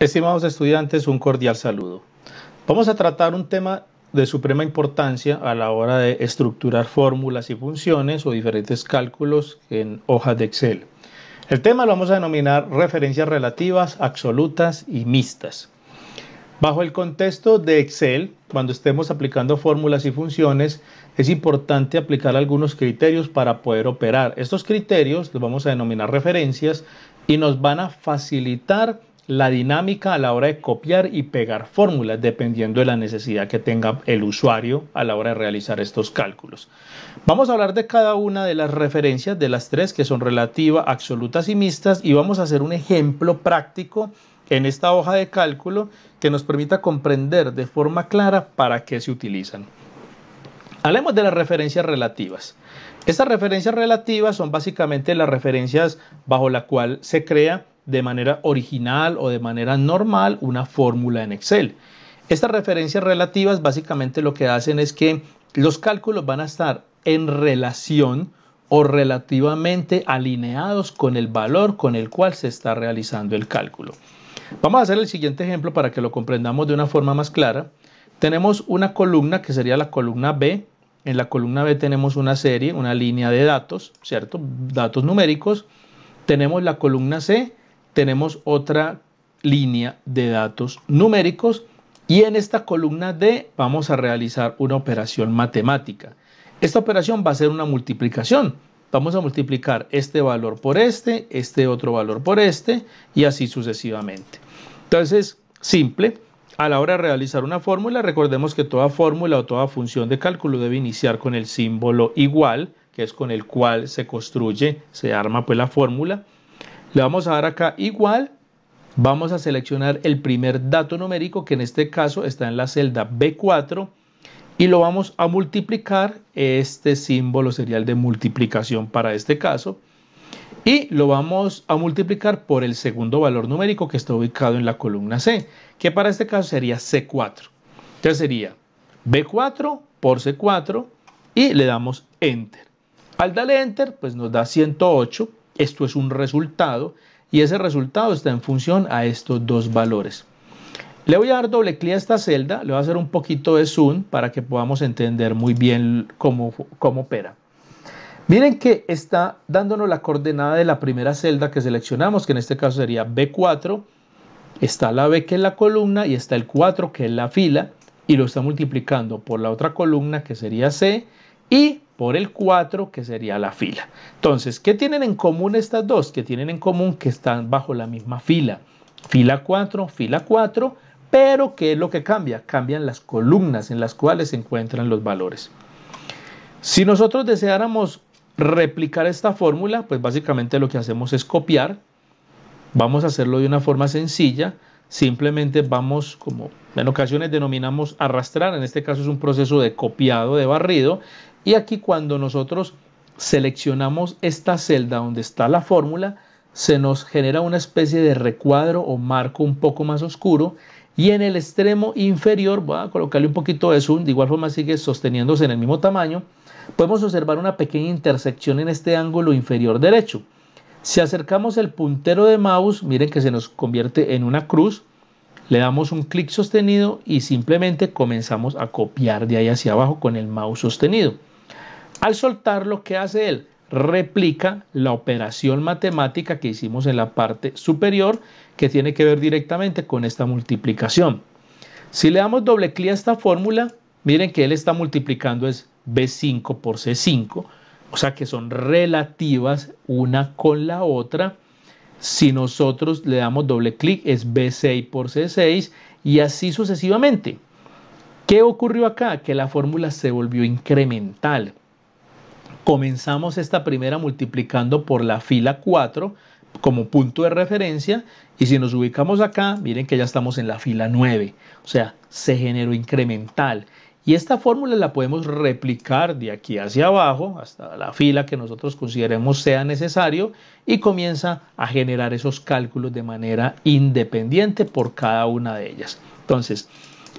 Estimados estudiantes, un cordial saludo. Vamos a tratar un tema de suprema importancia a la hora de estructurar fórmulas y funciones o diferentes cálculos en hojas de Excel. El tema lo vamos a denominar referencias relativas, absolutas y mixtas. Bajo el contexto de Excel, cuando estemos aplicando fórmulas y funciones, es importante aplicar algunos criterios para poder operar. Estos criterios los vamos a denominar referencias y nos van a facilitar la dinámica a la hora de copiar y pegar fórmulas dependiendo de la necesidad que tenga el usuario a la hora de realizar estos cálculos. Vamos a hablar de cada una de las referencias de las tres que son relativas, absolutas y mixtas y vamos a hacer un ejemplo práctico en esta hoja de cálculo que nos permita comprender de forma clara para qué se utilizan. Hablemos de las referencias relativas. Estas referencias relativas son básicamente las referencias bajo la cual se crea de manera original o de manera normal una fórmula en Excel. Estas referencias relativas básicamente lo que hacen es que los cálculos van a estar en relación o relativamente alineados con el valor con el cual se está realizando el cálculo. Vamos a hacer el siguiente ejemplo para que lo comprendamos de una forma más clara. Tenemos una columna que sería la columna B. En la columna B tenemos una serie, una línea de datos, ¿cierto? Datos numéricos. Tenemos la columna C, tenemos otra línea de datos numéricos y en esta columna D vamos a realizar una operación matemática. Esta operación va a ser una multiplicación. Vamos a multiplicar este valor por este, este otro valor por este y así sucesivamente. Entonces, simple. A la hora de realizar una fórmula, recordemos que toda fórmula o toda función de cálculo debe iniciar con el símbolo igual, que es con el cual se construye, se arma pues, la fórmula. Le vamos a dar acá igual. Vamos a seleccionar el primer dato numérico que en este caso está en la celda B4 y lo vamos a multiplicar. Este símbolo sería el de multiplicación para este caso. Y lo vamos a multiplicar por el segundo valor numérico que está ubicado en la columna C, que para este caso sería C4. Entonces sería B4 por C4 y le damos Enter. Al darle Enter, pues nos da 108 esto es un resultado y ese resultado está en función a estos dos valores. Le voy a dar doble clic a esta celda, le voy a hacer un poquito de zoom para que podamos entender muy bien cómo, opera. Miren que está dándonos la coordenada de la primera celda que seleccionamos, que en este caso sería B4. Está la B que es la columna y está el 4 que es la fila y lo está multiplicando por la otra columna que sería C y por el 4, que sería la fila. Entonces, ¿qué tienen en común estas dos? Que tienen en común que están bajo la misma fila. Fila 4, fila 4, pero ¿qué es lo que cambia? Cambian las columnas en las cuales se encuentran los valores. Si nosotros deseáramos replicar esta fórmula, pues básicamente lo que hacemos es copiar. Vamos a hacerlo de una forma sencilla. Simplemente vamos, como en ocasiones denominamos arrastrar, en este caso es un proceso de copiado, de barrido, y aquí cuando nosotros seleccionamos esta celda donde está la fórmula, se nos genera una especie de recuadro o marco un poco más oscuro y en el extremo inferior, voy a colocarle un poquito de zoom, de igual forma sigue sosteniéndose en el mismo tamaño, podemos observar una pequeña intersección en este ángulo inferior derecho. Si acercamos el puntero de mouse, miren que se nos convierte en una cruz, le damos un clic sostenido y simplemente comenzamos a copiar de ahí hacia abajo con el mouse sostenido. Al soltar lo que hace él? Replica la operación matemática que hicimos en la parte superior, que tiene que ver directamente con esta multiplicación. Si le damos doble clic a esta fórmula, miren que él está multiplicando es B5 por C5, o sea que son relativas una con la otra. Si nosotros le damos doble clic es B6 por C6 y así sucesivamente. ¿Qué ocurrió acá? Que la fórmula se volvió incremental. Comenzamos esta primera multiplicando por la fila 4 como punto de referencia y si nos ubicamos acá, miren que ya estamos en la fila 9, o sea, se generó incremental. Y esta fórmula la podemos replicar de aquí hacia abajo, hasta la fila que nosotros consideremos sea necesario, y comienza a generar esos cálculos de manera independiente por cada una de ellas. Entonces,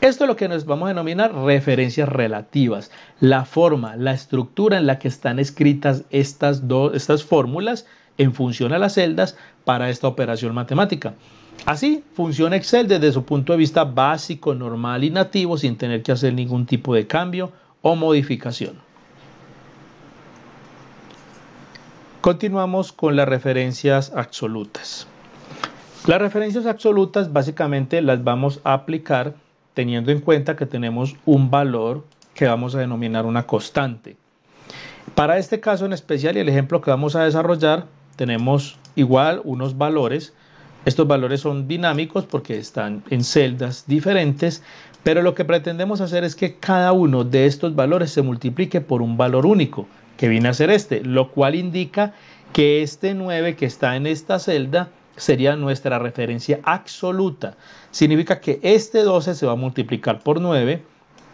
esto es lo que nos vamos a denominar referencias relativas, la forma, la estructura en la que están escritas estas, dos, estas fórmulas en función a las celdas para esta operación matemática. Así funciona Excel desde su punto de vista básico, normal y nativo sin tener que hacer ningún tipo de cambio o modificación. Continuamos con las referencias absolutas. Las referencias absolutas básicamente las vamos a aplicar teniendo en cuenta que tenemos un valor que vamos a denominar una constante. Para este caso en especial y el ejemplo que vamos a desarrollar, tenemos igual unos valores. Estos valores son dinámicos porque están en celdas diferentes, pero lo que pretendemos hacer es que cada uno de estos valores se multiplique por un valor único, que viene a ser este, lo cual indica que este 9 que está en esta celda sería nuestra referencia absoluta. Significa que este 12 se va a multiplicar por 9,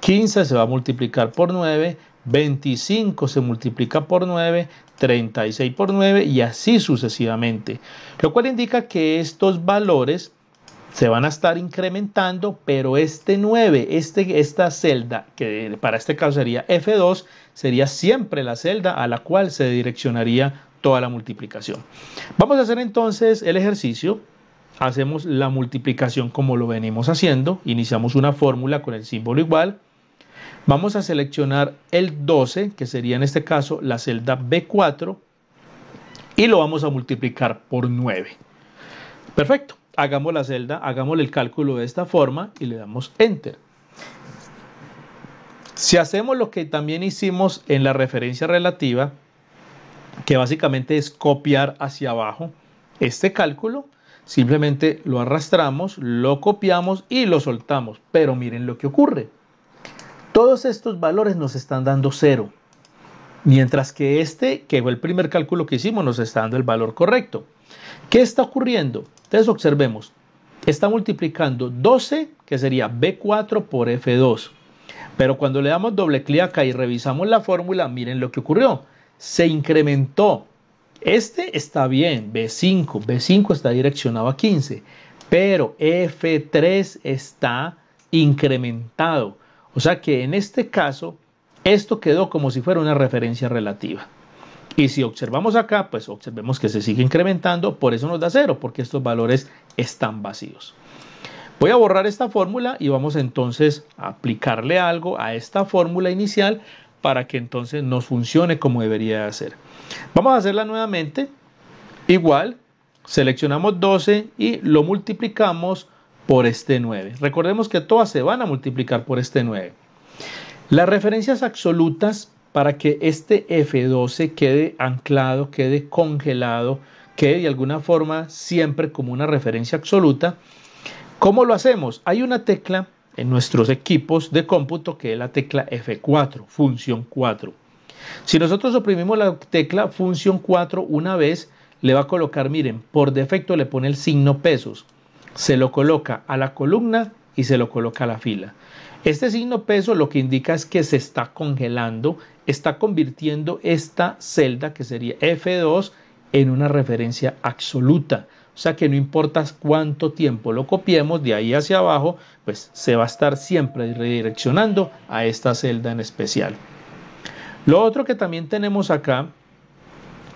15 se va a multiplicar por 9, 25 se multiplica por 9, 36 por 9 y así sucesivamente. Lo cual indica que estos valores se van a estar incrementando, pero este 9, este, esta celda, que para este caso sería F2, sería siempre la celda a la cual se direccionaría toda la multiplicación. Vamos a hacer entonces el ejercicio. Hacemos la multiplicación como lo venimos haciendo. Iniciamos una fórmula con el símbolo igual. Vamos a seleccionar el 12, que sería en este caso la celda B4, y lo vamos a multiplicar por 9. Perfecto. Hagamos la celda, hagamos el cálculo de esta forma y le damos Enter. Si hacemos lo que también hicimos en la referencia relativa, que básicamente es copiar hacia abajo este cálculo. Simplemente lo arrastramos, lo copiamos y lo soltamos. Pero miren lo que ocurre. Todos estos valores nos están dando cero. Mientras que este, que fue el primer cálculo que hicimos, nos está dando el valor correcto. ¿Qué está ocurriendo? Entonces observemos. Está multiplicando 12, que sería B4 por F2. Pero cuando le damos doble clic acá y revisamos la fórmula, miren lo que ocurrió se incrementó. Este está bien, B5, B5 está direccionado a 15, pero F3 está incrementado. O sea que en este caso, esto quedó como si fuera una referencia relativa. Y si observamos acá, pues observemos que se sigue incrementando, por eso nos da cero, porque estos valores están vacíos. Voy a borrar esta fórmula y vamos entonces a aplicarle algo a esta fórmula inicial para que entonces nos funcione como debería hacer. Vamos a hacerla nuevamente. Igual, seleccionamos 12 y lo multiplicamos por este 9. Recordemos que todas se van a multiplicar por este 9. Las referencias absolutas para que este F12 quede anclado, quede congelado, quede de alguna forma siempre como una referencia absoluta. ¿Cómo lo hacemos? Hay una tecla en nuestros equipos de cómputo que es la tecla F4, función 4. Si nosotros oprimimos la tecla función 4 una vez, le va a colocar, miren, por defecto le pone el signo pesos. Se lo coloca a la columna y se lo coloca a la fila. Este signo peso lo que indica es que se está congelando, está convirtiendo esta celda que sería F2 en una referencia absoluta. O sea que no importa cuánto tiempo lo copiemos de ahí hacia abajo, pues se va a estar siempre redireccionando a esta celda en especial. Lo otro que también tenemos acá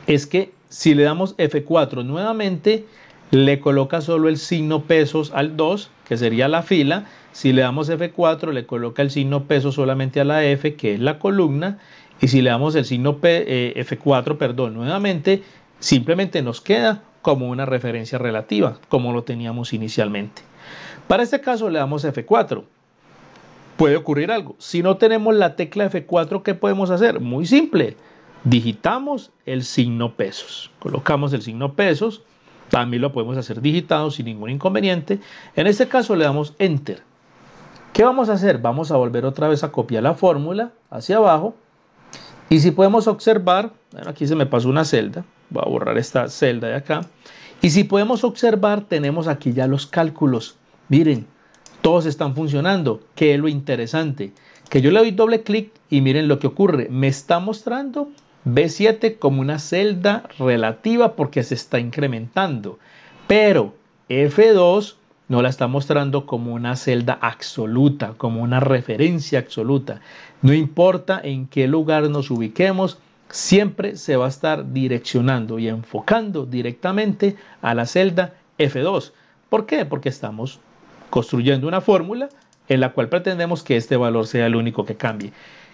es que si le damos F4 nuevamente, le coloca solo el signo pesos al 2, que sería la fila. Si le damos F4, le coloca el signo pesos solamente a la F, que es la columna. Y si le damos el signo eh, F4, perdón, nuevamente, simplemente nos queda como una referencia relativa, como lo teníamos inicialmente. Para este caso le damos F4. Puede ocurrir algo. Si no tenemos la tecla F4, ¿qué podemos hacer? Muy simple. Digitamos el signo pesos. Colocamos el signo pesos. También lo podemos hacer digitado sin ningún inconveniente. En este caso le damos Enter. ¿Qué vamos a hacer? Vamos a volver otra vez a copiar la fórmula hacia abajo. Y si podemos observar, bueno, aquí se me pasó una celda. Voy a borrar esta celda de acá. Y si podemos observar, tenemos aquí ya los cálculos. Miren, todos están funcionando, ¿Qué es lo interesante. Que yo le doy doble clic y miren lo que ocurre. Me está mostrando B7 como una celda relativa porque se está incrementando. Pero F2 no la está mostrando como una celda absoluta, como una referencia absoluta. No importa en qué lugar nos ubiquemos, siempre se va a estar direccionando y enfocando directamente a la celda F2. ¿Por qué? Porque estamos construyendo una fórmula en la cual pretendemos que este valor sea el único que cambie.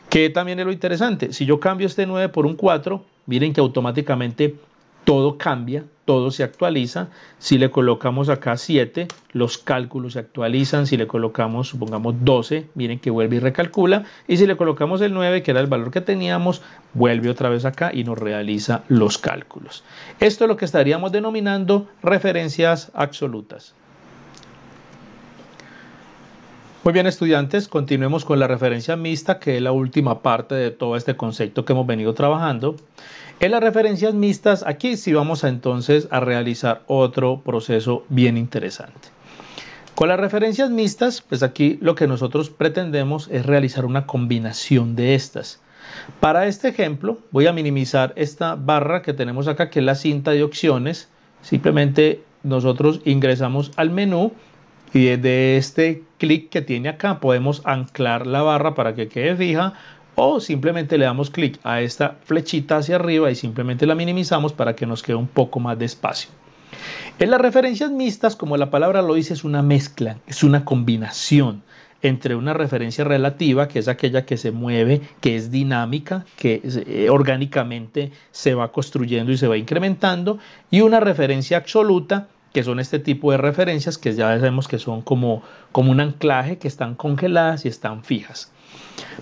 Que también es lo interesante, si yo cambio este 9 por un 4, miren que automáticamente todo cambia, todo se actualiza. Si le colocamos acá 7, los cálculos se actualizan. Si le colocamos, supongamos 12, miren que vuelve y recalcula. Y si le colocamos el 9, que era el valor que teníamos, vuelve otra vez acá y nos realiza los cálculos. Esto es lo que estaríamos denominando referencias absolutas. Muy bien estudiantes, continuemos con la referencia mixta, que es la última parte de todo este concepto que hemos venido trabajando. En las referencias mixtas, aquí sí vamos a, entonces a realizar otro proceso bien interesante. Con las referencias mixtas, pues aquí lo que nosotros pretendemos es realizar una combinación de estas. Para este ejemplo, voy a minimizar esta barra que tenemos acá, que es la cinta de opciones. Simplemente nosotros ingresamos al menú y desde este clic que tiene acá podemos anclar la barra para que quede fija o simplemente le damos clic a esta flechita hacia arriba y simplemente la minimizamos para que nos quede un poco más de espacio. En las referencias mixtas, como la palabra lo dice, es una mezcla, es una combinación entre una referencia relativa, que es aquella que se mueve, que es dinámica, que eh, orgánicamente se va construyendo y se va incrementando, y una referencia absoluta, que son este tipo de referencias que ya sabemos que son como un anclaje, que están congeladas y están fijas.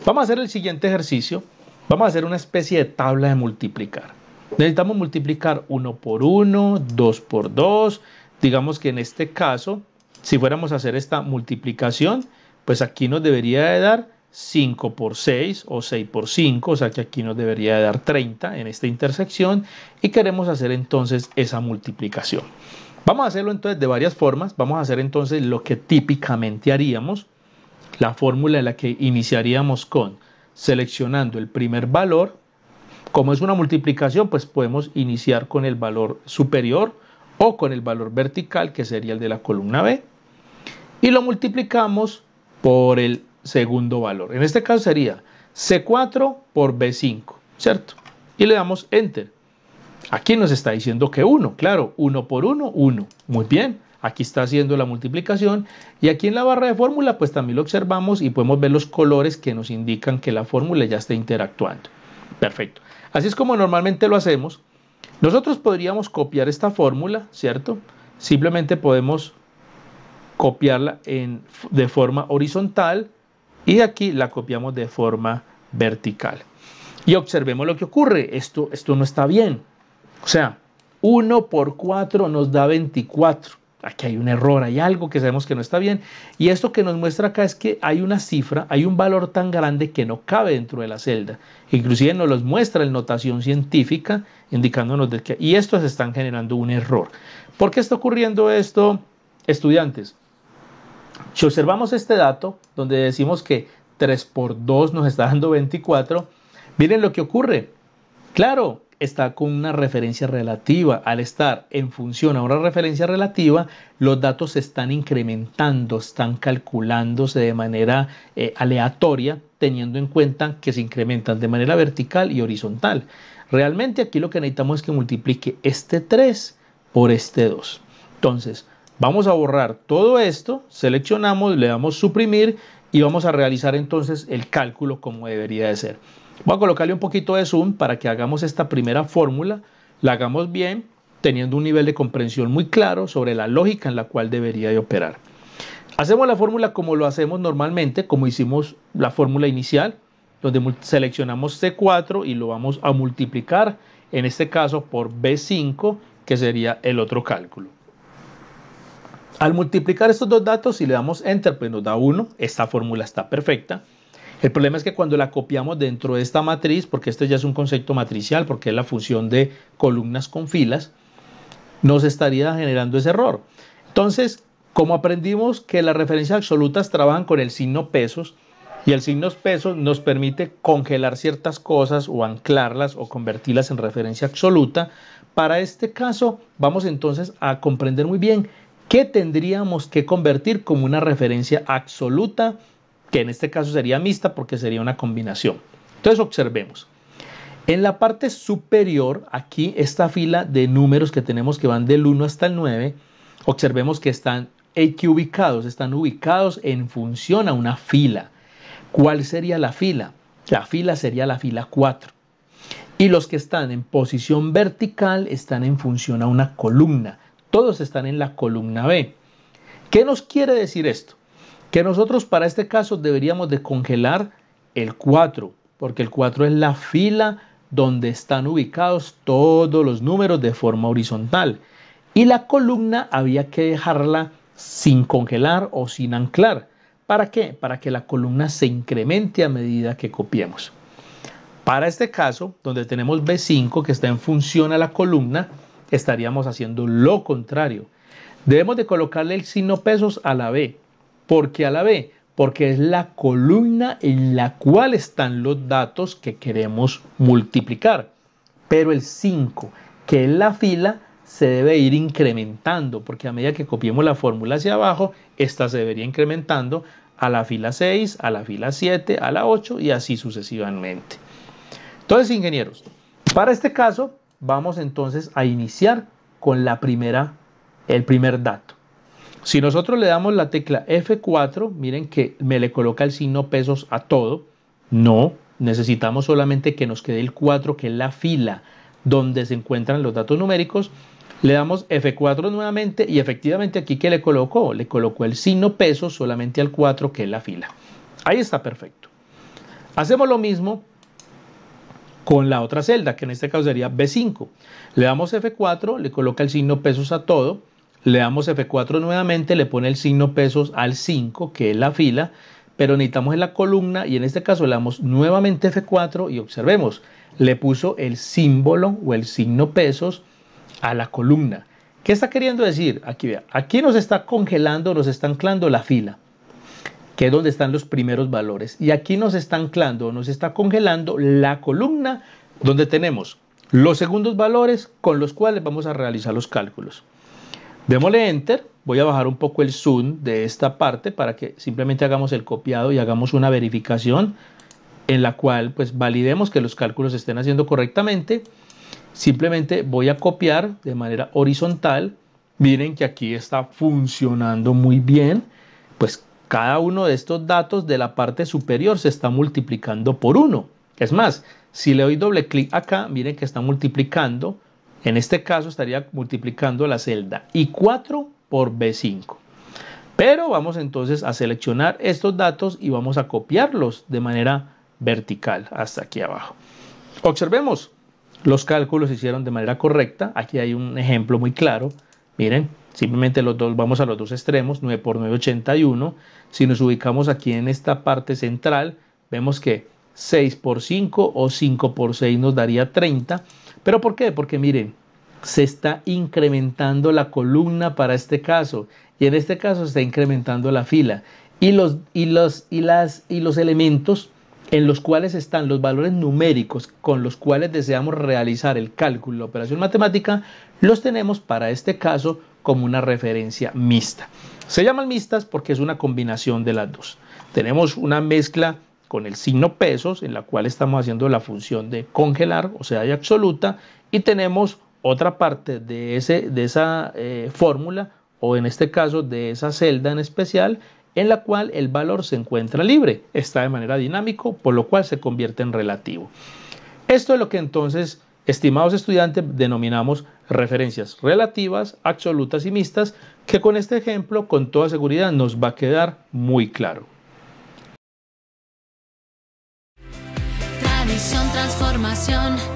Vamos a hacer el siguiente ejercicio. Vamos a hacer una especie de tabla de multiplicar. Necesitamos multiplicar 1 por 1, 2 por 2. Digamos que en este caso, si fuéramos a hacer esta multiplicación, pues aquí nos debería de dar 5 por 6 o 6 por 5, o sea que aquí nos debería de dar 30 en esta intersección y queremos hacer entonces esa multiplicación. Vamos a hacerlo entonces de varias formas, vamos a hacer entonces lo que típicamente haríamos, la fórmula en la que iniciaríamos con seleccionando el primer valor, como es una multiplicación, pues podemos iniciar con el valor superior o con el valor vertical, que sería el de la columna B, y lo multiplicamos por el segundo valor. En este caso sería C4 por B5, ¿cierto? Y le damos Enter. Aquí nos está diciendo que 1, claro, 1 por 1, 1. Muy bien. Aquí está haciendo la multiplicación y aquí en la barra de fórmula pues también lo observamos y podemos ver los colores que nos indican que la fórmula ya está interactuando. Perfecto. Así es como normalmente lo hacemos. Nosotros podríamos copiar esta fórmula, ¿cierto? Simplemente podemos copiarla en, de forma horizontal y aquí la copiamos de forma vertical. Y observemos lo que ocurre. Esto, esto no está bien. O sea, 1 por 4 nos da 24 aquí hay un error, hay algo que sabemos que no está bien. Y esto que nos muestra acá es que hay una cifra, hay un valor tan grande que no cabe dentro de la celda. Inclusive nos los muestra en notación científica, indicándonos de que... Y estos están generando un error. ¿Por qué está ocurriendo esto, estudiantes? Si observamos este dato, donde decimos que 3 por 2 nos está dando 24, miren lo que ocurre. Claro, está con una referencia relativa. Al estar en función a una referencia relativa, los datos se están incrementando, están calculándose de manera eh, aleatoria, teniendo en cuenta que se incrementan de manera vertical y horizontal. Realmente aquí lo que necesitamos es que multiplique este 3 por este 2. Entonces, vamos a borrar todo esto, seleccionamos, le damos suprimir y vamos a realizar entonces el cálculo como debería de ser. Voy a colocarle un poquito de zoom para que hagamos esta primera fórmula, la hagamos bien, teniendo un nivel de comprensión muy claro sobre la lógica en la cual debería de operar. Hacemos la fórmula como lo hacemos normalmente, como hicimos la fórmula inicial, donde seleccionamos C4 y lo vamos a multiplicar, en este caso por B5, que sería el otro cálculo. Al multiplicar estos dos datos, si le damos Enter, pues nos da 1, esta fórmula está perfecta. El problema es que cuando la copiamos dentro de esta matriz, porque este ya es un concepto matricial, porque es la función de columnas con filas, nos estaría generando ese error. Entonces, como aprendimos que las referencias absolutas trabajan con el signo pesos, y el signo pesos nos permite congelar ciertas cosas o anclarlas o convertirlas en referencia absoluta. Para este caso, vamos entonces a comprender muy bien qué tendríamos que convertir como una referencia absoluta que en este caso sería mixta porque sería una combinación. Entonces observemos. En la parte superior, aquí esta fila de números que tenemos que van del 1 hasta el 9, observemos que están equiubicados, están ubicados en función a una fila. ¿Cuál sería la fila? La fila sería la fila 4. Y los que están en posición vertical están en función a una columna. Todos están en la columna B. ¿Qué nos quiere decir esto? que nosotros para este caso deberíamos de congelar el 4, porque el 4 es la fila donde están ubicados todos los números de forma horizontal. Y la columna había que dejarla sin congelar o sin anclar. ¿Para qué? Para que la columna se incremente a medida que copiemos. Para este caso, donde tenemos B5 que está en función a la columna, estaríamos haciendo lo contrario. Debemos de colocarle el signo pesos a la B qué a la B? Porque es la columna en la cual están los datos que queremos multiplicar. Pero el 5, que es la fila, se debe ir incrementando, porque a medida que copiemos la fórmula hacia abajo, esta se debería incrementando a la fila 6, a la fila 7, a la 8 y así sucesivamente. Entonces, ingenieros, para este caso vamos entonces a iniciar con la primera el primer dato. Si nosotros le damos la tecla F4, miren que me le coloca el signo pesos a todo. No, necesitamos solamente que nos quede el 4, que es la fila donde se encuentran los datos numéricos. Le damos F4 nuevamente y efectivamente aquí que le colocó, le colocó el signo pesos solamente al 4 que es la fila. Ahí está perfecto. Hacemos lo mismo con la otra celda, que en este caso sería B5. Le damos F4, le coloca el signo pesos a todo le damos F4 nuevamente, le pone el signo pesos al 5, que es la fila, pero necesitamos en la columna y en este caso le damos nuevamente F4 y observemos, le puso el símbolo o el signo pesos a la columna. ¿Qué está queriendo decir? Aquí vea, aquí nos está congelando, nos está anclando la fila, que es donde están los primeros valores. Y aquí nos está anclando, nos está congelando la columna donde tenemos los segundos valores con los cuales vamos a realizar los cálculos. Démosle enter. Voy a bajar un poco el zoom de esta parte para que simplemente hagamos el copiado y hagamos una verificación en la cual pues validemos que los cálculos se estén haciendo correctamente. Simplemente voy a copiar de manera horizontal. Miren que aquí está funcionando muy bien. Pues cada uno de estos datos de la parte superior se está multiplicando por uno. Es más, si le doy doble clic acá, miren que está multiplicando en este caso estaría multiplicando la celda I4 por B5. Pero vamos entonces a seleccionar estos datos y vamos a copiarlos de manera vertical hasta aquí abajo. Observemos, los cálculos se hicieron de manera correcta. Aquí hay un ejemplo muy claro. Miren, simplemente los dos, vamos a los dos extremos, 9 por 9, 81. Si nos ubicamos aquí en esta parte central, vemos que 6 por 5 o 5 por 6 nos daría 30. ¿Pero por qué? Porque miren, se está incrementando la columna para este caso y en este caso se está incrementando la fila y los, los, y las, y los elementos en los cuales están los valores numéricos con los cuales deseamos realizar el cálculo, la operación matemática, los tenemos para este caso como una referencia mixta. Se llaman mixtas porque es una combinación de las dos. Tenemos una mezcla con el signo pesos, en la cual estamos haciendo la función de congelar, o sea, de absoluta, y tenemos otra parte de, ese, de esa eh, fórmula, o en este caso de esa celda en especial, en la cual el valor se encuentra libre, está de manera dinámico, por lo cual se convierte en relativo. Esto es lo que entonces, estimados estudiantes, denominamos referencias relativas, absolutas y mixtas, que con este ejemplo, con toda seguridad, nos va a quedar muy claro. información.